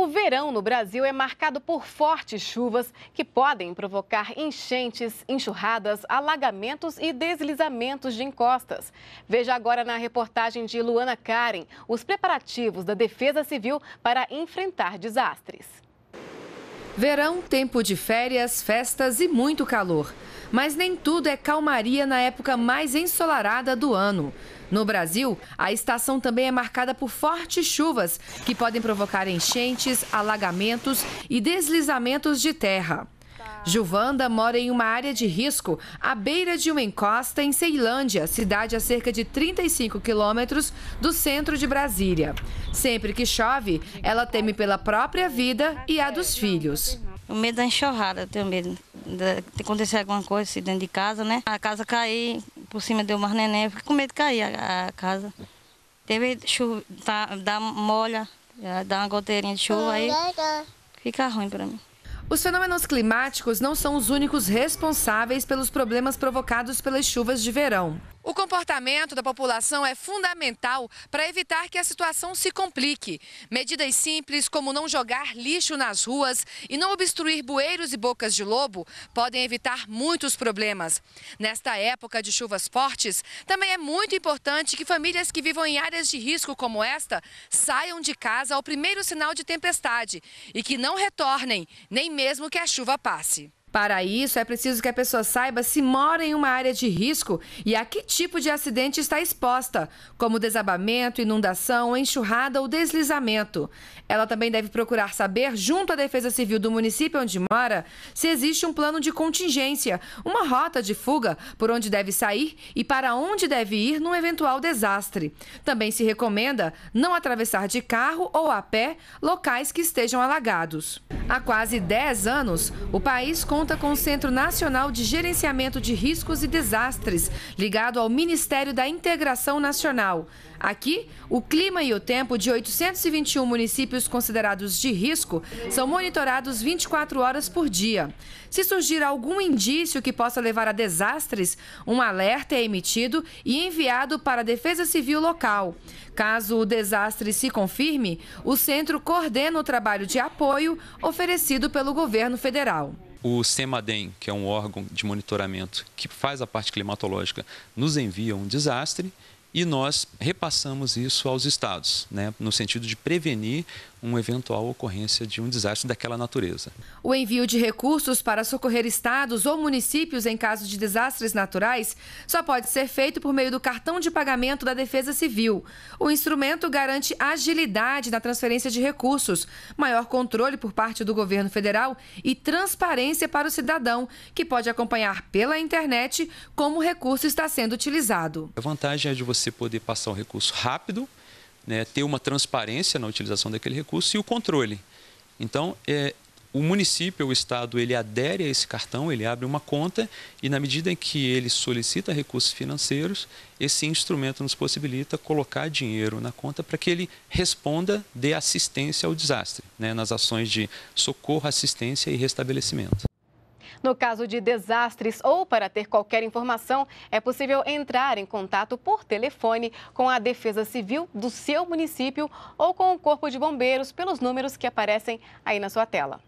O verão no Brasil é marcado por fortes chuvas que podem provocar enchentes, enxurradas, alagamentos e deslizamentos de encostas. Veja agora na reportagem de Luana Karen os preparativos da Defesa Civil para enfrentar desastres. Verão, tempo de férias, festas e muito calor. Mas nem tudo é calmaria na época mais ensolarada do ano. No Brasil, a estação também é marcada por fortes chuvas, que podem provocar enchentes, alagamentos e deslizamentos de terra. Juvanda mora em uma área de risco, à beira de uma encosta em Ceilândia, cidade a cerca de 35 quilômetros do centro de Brasília. Sempre que chove, ela teme pela própria vida e a dos filhos. O medo da enxurrada, eu tenho medo de acontecer alguma coisa assim, dentro de casa, né? A casa cair por cima deu mar neném, eu fico com medo de cair a, a casa. Teve chuva, tá, dá molha, dá uma goteirinha de chuva aí, fica ruim para mim. Os fenômenos climáticos não são os únicos responsáveis pelos problemas provocados pelas chuvas de verão. O comportamento da população é fundamental para evitar que a situação se complique. Medidas simples, como não jogar lixo nas ruas e não obstruir bueiros e bocas de lobo, podem evitar muitos problemas. Nesta época de chuvas fortes, também é muito importante que famílias que vivam em áreas de risco como esta saiam de casa ao primeiro sinal de tempestade e que não retornem, nem mesmo que a chuva passe. Para isso, é preciso que a pessoa saiba se mora em uma área de risco e a que tipo de acidente está exposta, como desabamento, inundação, enxurrada ou deslizamento. Ela também deve procurar saber, junto à Defesa Civil do município onde mora, se existe um plano de contingência, uma rota de fuga por onde deve sair e para onde deve ir num eventual desastre. Também se recomenda não atravessar de carro ou a pé locais que estejam alagados. Há quase 10 anos, o país conta com o Centro Nacional de Gerenciamento de Riscos e Desastres, ligado ao Ministério da Integração Nacional. Aqui, o clima e o tempo de 821 municípios considerados de risco são monitorados 24 horas por dia. Se surgir algum indício que possa levar a desastres, um alerta é emitido e enviado para a Defesa Civil local. Caso o desastre se confirme, o centro coordena o trabalho de apoio oferecido pelo governo federal. O CEMADEM, que é um órgão de monitoramento que faz a parte climatológica, nos envia um desastre e nós repassamos isso aos estados, né, no sentido de prevenir uma eventual ocorrência de um desastre daquela natureza. O envio de recursos para socorrer estados ou municípios em caso de desastres naturais só pode ser feito por meio do cartão de pagamento da Defesa Civil. O instrumento garante agilidade na transferência de recursos, maior controle por parte do governo federal e transparência para o cidadão, que pode acompanhar pela internet como o recurso está sendo utilizado. A vantagem é de você você poder passar um recurso rápido, né, ter uma transparência na utilização daquele recurso e o controle. Então, é, o município, o estado, ele adere a esse cartão, ele abre uma conta e na medida em que ele solicita recursos financeiros, esse instrumento nos possibilita colocar dinheiro na conta para que ele responda, dê assistência ao desastre, né, nas ações de socorro, assistência e restabelecimento. No caso de desastres ou para ter qualquer informação, é possível entrar em contato por telefone com a Defesa Civil do seu município ou com o Corpo de Bombeiros pelos números que aparecem aí na sua tela.